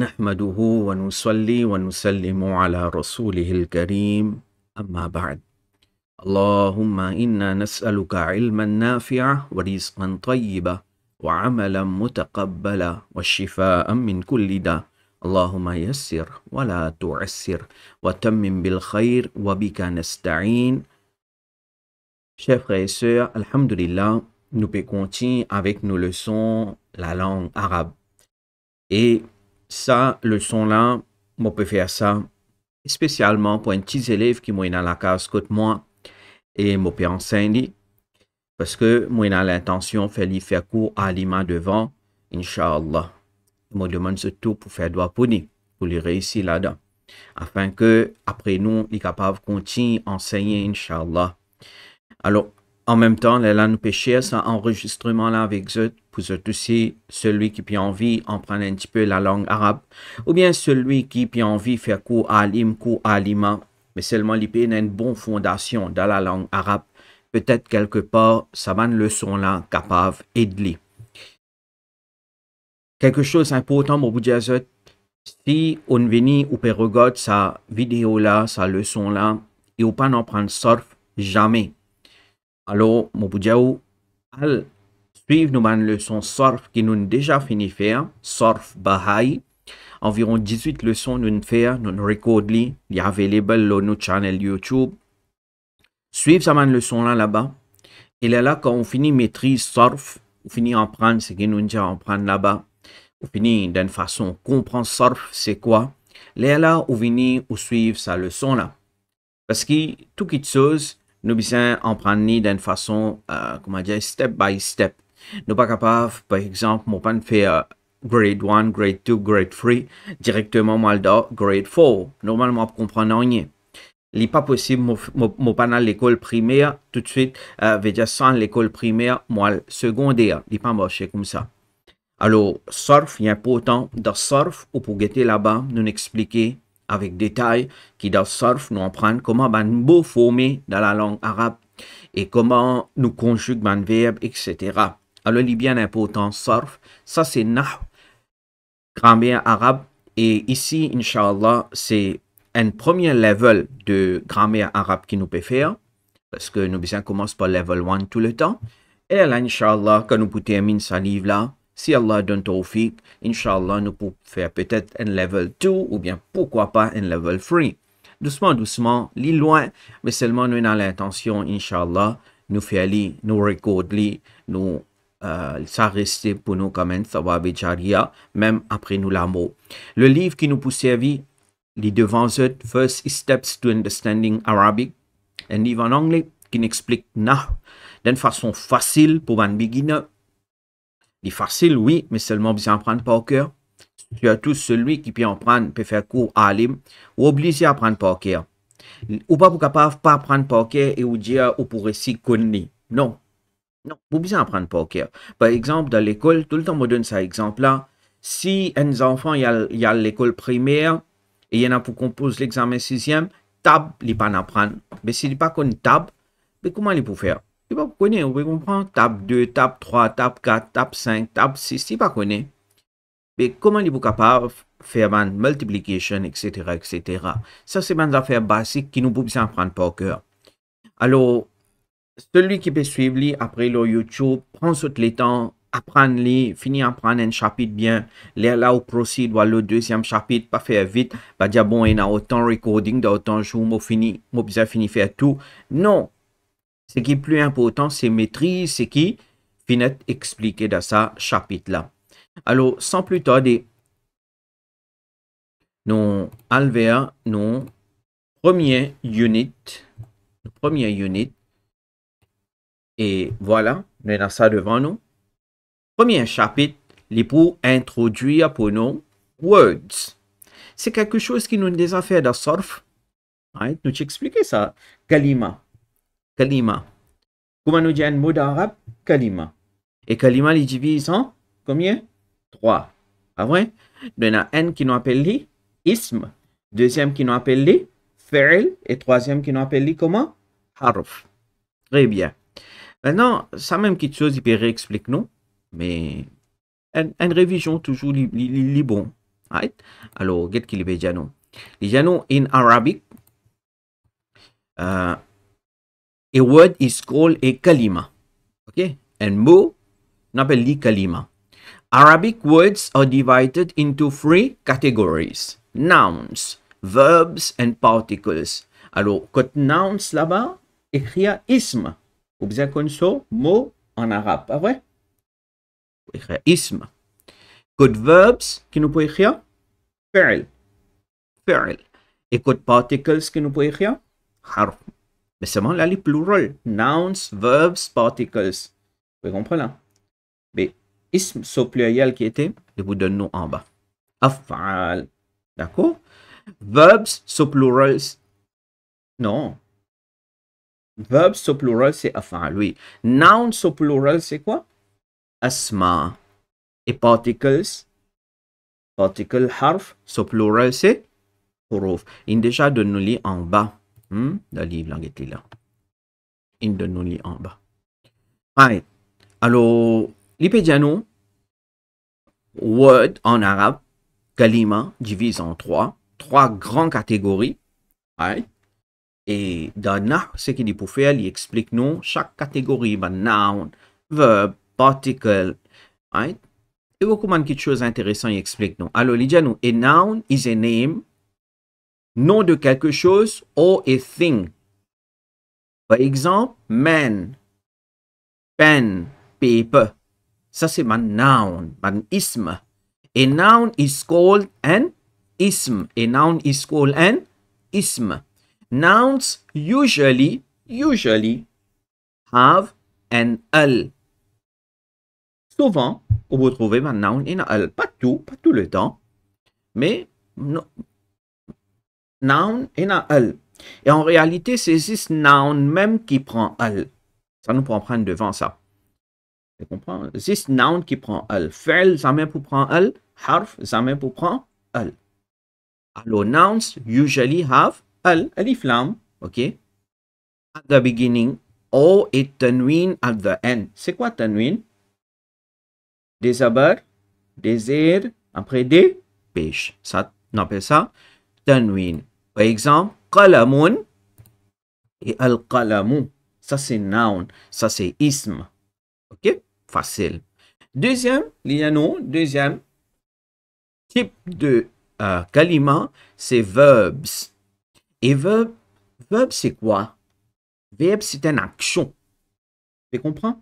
نحمده ونصلي ونسلم على رسوله الكريم أما بعد اللهم إنا نسألك علما نافعا ورزقا طيبا وعملا متقبلا والشفاء من كل داء اللهم يسر ولا تعسر وتمم بالخير وبك نستعين Chers frères et sœurs, Alhamdulillah, nous pouvons continuer avec nos leçons la langue arabe. Et ça, le son-là, on peut faire ça spécialement pour un petit élève qui est dans la case côté moi et mon père enseigner. parce que moi j'ai l'intention de faire lui faire cours à l'ima devant inshallah me demande tout pour faire droit pour lui pour lui réussir là-dedans afin que après nous il capable de continuer à enseigner inshallah alors en même temps, les nous péchées, ça enregistrement-là avec Zot, pour eux aussi, celui qui puis envie en prendre un petit peu la langue arabe, ou bien celui qui puis envie faire cours alim, cours l'ima, mais seulement il a une bonne fondation dans la langue arabe. Peut-être quelque part, ça va une leçon là, capable d'aider. Quelque chose d'important pour vous si on vient ou peut regarder sa vidéo là, sa leçon là, et ou pas n'en prendre surf, jamais alors, mon al suivre nous une leçon surf qui nous déjà fini faire, hein? surf Baha'i. Environ 18 leçons nous faire, hein? nous record li, li available sur notre channel YouTube. Suivez sa leçon là là-bas. Et là là quand on finit maîtrise surf, on finit en prendre ce que nous déjà apprendre là-bas. On fini d'une façon comprendre surf c'est quoi. Là là on finit ou suivre sa leçon là. Parce que tout qui chose nous devons apprendre ni façon façon, euh, façon comment dire, step by step. Nous ne sommes par exemple, par pan fait euh, grade 1, grade 2, grade 3, directement dans grade 4. Normalement, nous ap kompran pas possible pas possible pas pan à l'école primaire tout de suite, euh, l'école primaire, diya san l'ekol primer secondaire. Il n'est pas marché comme ça. Alors, surf, il est important de surf ou pour là là nous nous expliquer avec détail qui dans surf nous apprend comment nous formons dans la langue arabe et comment nous conjugue un verbe, etc. Alors, il bien important, surf, ça c'est nah, grammaire arabe. Et ici, Inch'Allah, c'est un premier level de grammaire arabe qui nous peut faire, parce que nous, bien, commence par level 1 tout le temps. Et là, Inch'Allah, quand nous pouvons terminer ce livre-là, si Allah donne tawfiq, inshallah nous pouvons faire peut-être un level 2 ou bien pourquoi pas un level 3. Doucement, doucement, li loin, mais seulement nous avons l'intention, inshallah nous faire li, nous lire, nous euh, ça rester pour nous comme un et jaria, même après nous l'amour. Le livre qui nous servir, les devant eux, First Steps to Understanding Arabic, un livre en anglais qui n'explique nah, d'une façon facile pour un beginner est facile, oui, mais seulement vous en prendre par cœur. Surtout celui qui peut en prendre, peut faire cours à l'im, ou obligé à prendre par cœur. Ou pas pour capable pas prendre par cœur et vous dire, ou pour ici connaître. Non. Non, vous pouvez prendre par cœur. Par exemple, dans l'école, tout le temps, on donne ça exemple-là. Si un enfant, il y a l'école primaire, et il y en a pour composer l'examen sixième, tab, il pas en prendre. Mais s'il pas qu'on tab, mais comment il peut faire? vous connaissez, vous pouvez ou 2, table 3, table 4, tape 5, 6, si pas mais mais comment li pou capable faire multiplication, etc., etc. ça c'est affaire affaires basiques qui nous pou pas prendre par coeur, Alors, celui qui peut suivre li après le YouTube, prend tout le temps, lui li, fini prendre un chapitre bien, là la ou il le deuxième chapitre pas faire vite pas jours, bon, y a il recording, d'autant de jours, fini, mo finir fini faire tout, Non! Ce qui est plus important, c'est maîtrise, ce qui finit d'être expliqué dans ce chapitre-là. Alors, sans plus tarder, nous allons vers nos premier unit. Notre unit. Et voilà, nous avons ça devant nous. Premier chapitre, les pour introduire pour nous words. C'est quelque chose qui nous a fait dans surf. Right? Nous t'expliquer ça, Kalima kalima. Comment nous dit un mot d'arabe Kalima. Et kalima, les divise en combien Trois. Ah ouais Il y en a un qui nous appelle ism, deuxième qui nous appelle ferel, et troisième qui nous appelle comment Harf. Très bien. Maintenant, ça même quelque chose, il peut réexpliquer nous, mais une, révision toujours li, bon. Right? Alors, qu'est-ce qu'il est Il nous in arabique, euh, a word is called a kalima. OK? and Mo l'i kalima. Arabic words are divided into three categories. Nouns, verbs and particles. Alors, quand nouns là-bas, écrit ism. Vous avez connu ça, mot en arabe, pas vrai? Écrit ism. Quand verbs, qui nous peut écrire? Fi'l. Fi'l. Et quand particles, qui nous peut écrire? Harf. Mais seulement là, les plurals. Nouns, verbs, particles. Vous comprenez là? Hein? Mais ism, so pluriel qui était, je vous donne nous en bas. Afal. D'accord? Verbs, so plurals. Non. Verbs, so plural, c'est afal, oui. Nouns, so plural, c'est quoi? Asma. Et particles? Particle, harf, so plural, c'est huruf. Il déjà de nous en bas. Hmm? langue langit là. Il non en bas. Right. Alors, l'ipédiano, word en arabe, kalima, divise en trois. Trois grandes catégories. Et dans ce qu'il dit pour faire, il explique nous chaque catégorie, bah, noun, verb, particle. Right. Et beaucoup de choses intéressantes, il explique nous. Alors, il dit nous, a noun is a name nom de quelque chose or a thing. Par exemple, man, pen, paper. Ça, c'est ma noun, ma isme. A noun is called an ism. A noun is called an ism. Nouns usually, usually have an L. Souvent, vous trouver ma noun in al. Pas tout, pas tout le temps, mais noun et al. Et en réalité, c'est ce noun même qui prend al. Ça nous prend prendre devant ça. Tu comprends? Ce noun qui prend al. Fel, jamais pour prendre al. Harf, jamais pour prendre al. Alors, nouns usually have al, alif lam, ok? At the beginning, or et tanwin at the end. C'est quoi tanwin? Des abats, des airs, après des pêches. Ça, on appelle ça tanwin. Par exemple, qalamun et al-qalamu. Ça, c'est noun. Ça, c'est ism. OK? Facile. Deuxième, liano. deuxième type de euh, kalima, c'est verbs. Et verb, verb c'est quoi? Verb, c'est une action. Tu comprends?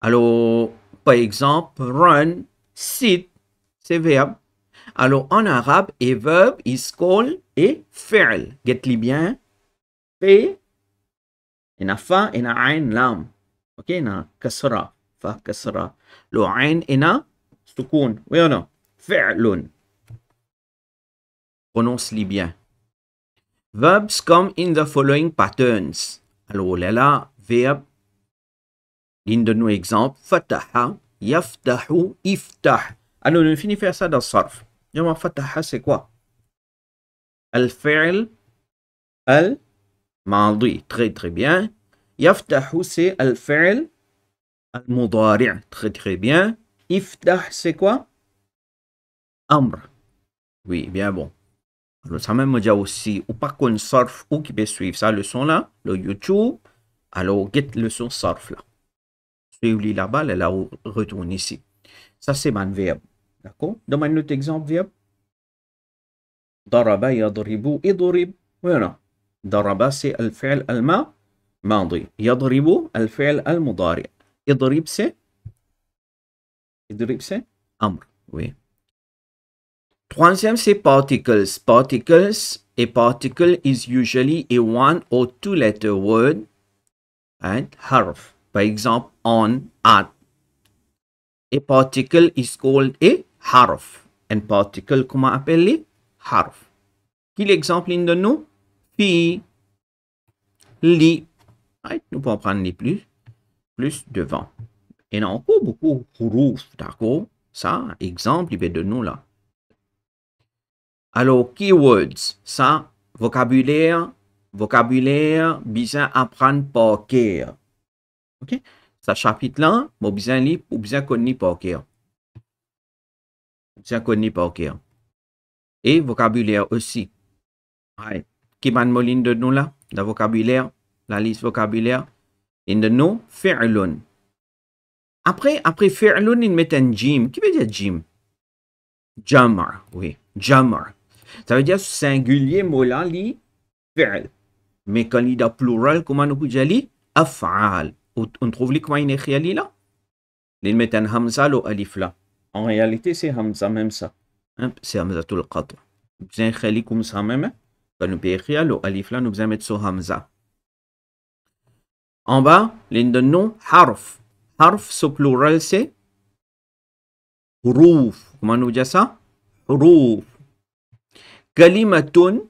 Alors, par exemple, run, sit, c'est verbe. Alors, en arabe, et verb is called et fi'l. Get-li bien. Fait. a fa, il a ain, lam. Ok, il kasra. Fa, kasra. Le ain, il a sukun. Oui ou non? Prononce-li bien. Verbs come in the following patterns. Alors là, là, verbe. L'un de nos exemples. Fataha, yaftahu, iftah. Alors, ah on finit faire ça dans le sarf. Yama fataha, c'est quoi? al الماضي très très bien يفتح c'est très très bien Ifdah c'est quoi Ambre. oui bien bon alors ça même déjà aussi ou pas qu'on surf ou qui peut suivre ça son là le youtube alors get son surf là suivez là-bas là, là retourne ici ça c'est mon verbe d'accord Dans moi autre exemple verbe ضرب يضرب اضرب وين ضرب سي الفعل الماضي يضرب الفعل المضارع اضرب سي اضرب سي أمر وي Troisième, c'est particles. Particles a particle is usually a one or two letter word and harf. Par exemple, on, at. A particle is called a harf. And particle, comment appelle-les harf. Qui l'exemple il nous Fi, li. Nous pouvons prendre les plus, plus devant. Et non, encore beaucoup huruf, d'accord Ça, exemple, il va de nous là. Alors, keywords, ça, vocabulaire, vocabulaire, besoin apprendre par cœur. OK Ça chapitre-là, bon besoin lire, ou bien connaître par cœur. bien connaître par cœur et vocabulaire aussi. Ouais. Qui m'a de nous là, le vocabulaire, la liste vocabulaire, in the nous, fi'lun. Après, après fi'lun, il met un jim. Qui veut dire jim? Jammer, oui, jammer. Ça veut dire singulier mot là, li, fi'l. Mais quand il est dans plural, comment on peut dire af'al? On trouve comment il écrit là? Il met un hamza ou alif là. En réalité, c'est hamza même ça. بس همزة القطع بزين خليكم mettre alif mettre Hamza. En bas, l'indonno, harf. Harf, ce plural, c'est Rouf. Comment nous dit ça Rouf. Kalimatun,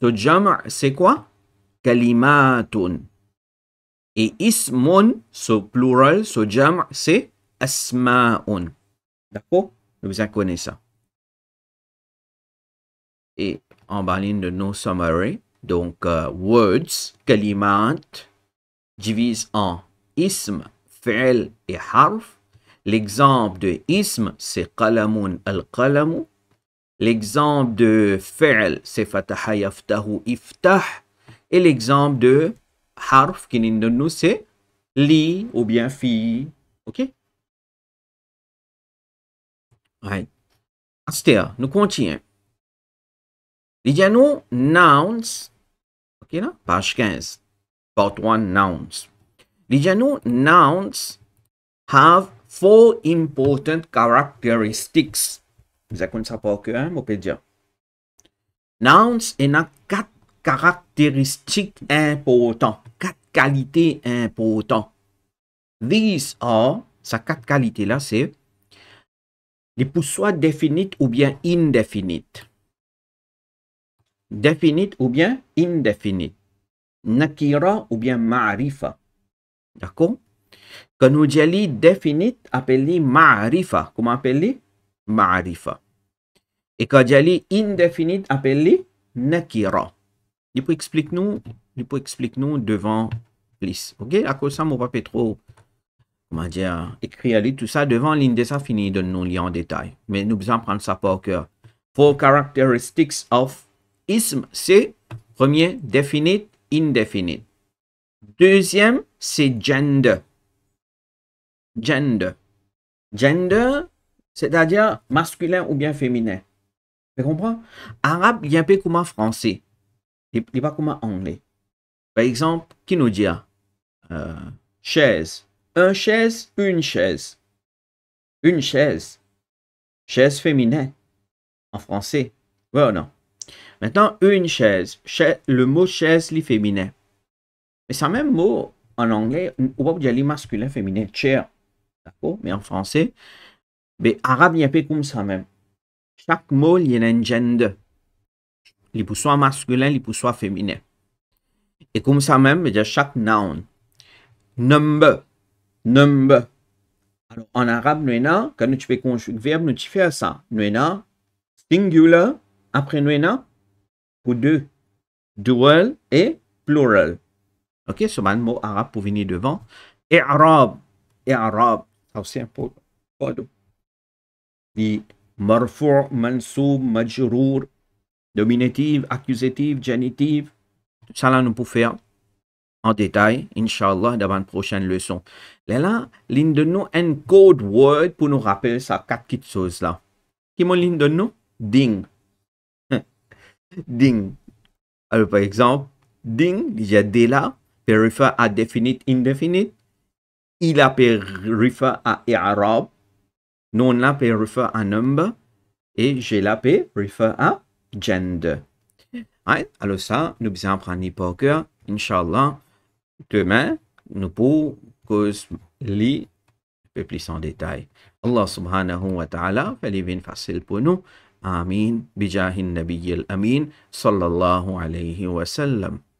ce jam' c'est quoi Kalimatun. Et ismon, ce plural, ce jam' c'est asma'un. D'accord Vous en connaître ça et en bas de nos summary. Donc, euh, words, kalimat, divise en ism, fi'l et harf. L'exemple de ism, c'est qalamun al-qalamu. L'exemple de fi'l, c'est fataha yaftahu iftah. Et l'exemple de harf, qui nous c'est li ou bien fi. OK? Right. nous continuons. Les nous nouns, ok là, page 15, part 1 nouns. Les nous nouns have four important characteristics. Vous avez ça pour que, hein, pédia. Nouns, il y a quatre caractéristiques importantes, quatre qualités importantes. These are, ces quatre qualités-là, c'est les poussoirs définites ou bien indéfinites définite ou bien indéfinite, nakira ou bien ma'rifa. D'accord Quand nous disons définite, appelé ma'rifa. Comment appelé Ma'rifa. Et quand disons indéfinite, appelé nakira. Il peut expliquer nous, il peut expliquer nous devant l'is. OK À cause ça, va pas trop comment dire, écrire tout ça devant l'une de de nous lire en détail. Mais nous besoin prendre ça par cœur. Four characteristics of ism, c'est premier, définite, indefinite. Deuxième, c'est gender. Gender. Gender, c'est-à-dire masculin ou bien féminin. Tu comprends? Arabe, il y a un peu comme français. Il a pas comme anglais. Par exemple, qui nous dit euh, chaise. Un chaise, une chaise. Une chaise. Chaise féminin. En français. Oui ou non? Maintenant, une chaise. le mot chaise lit féminin. Mais c'est même mot en anglais, On peut dire masculin, féminin, chair. D'accord Mais en français, mais ben, arabe, il y a pas comme ça même. Chaque mot, il y a un gender. Il peut soit masculin, il peut soit féminin. Et comme ça même, il y a chaque noun. Number. Number. Alors, en arabe, nous avons, quand nous fais le verbe, nous fais ça. Nous avons singular, après nous avons ou deux. dual et plural. Ok, ce man mot arabe pour venir devant. Et arabe, et arabe, ça aussi un peu. Et marfou, mansoub, majrour, dominative, accusative, genitive. ça là, nous pouvons faire en détail, inshallah dans une prochaine leçon. Là, là, l'une de nous, un code word pour nous rappeler ça, quatre petites choses là. Qui m'a l'une de nous? Ding. Ding. Alors, par exemple, ding, déjà dès là, peut référer à définite, indéfinite. Il a peut à arabe. Non, l'a peut référer à number. Et j'ai la peut à gender. Right? Alors ça, nous bien prendre par cœur. Inch'Allah, demain, nous pourrons cause les plus en détail. Allah subhanahu wa ta'ala fait les bien facile pour nous. آمين بجاه النبي الأمين صلى الله عليه وسلم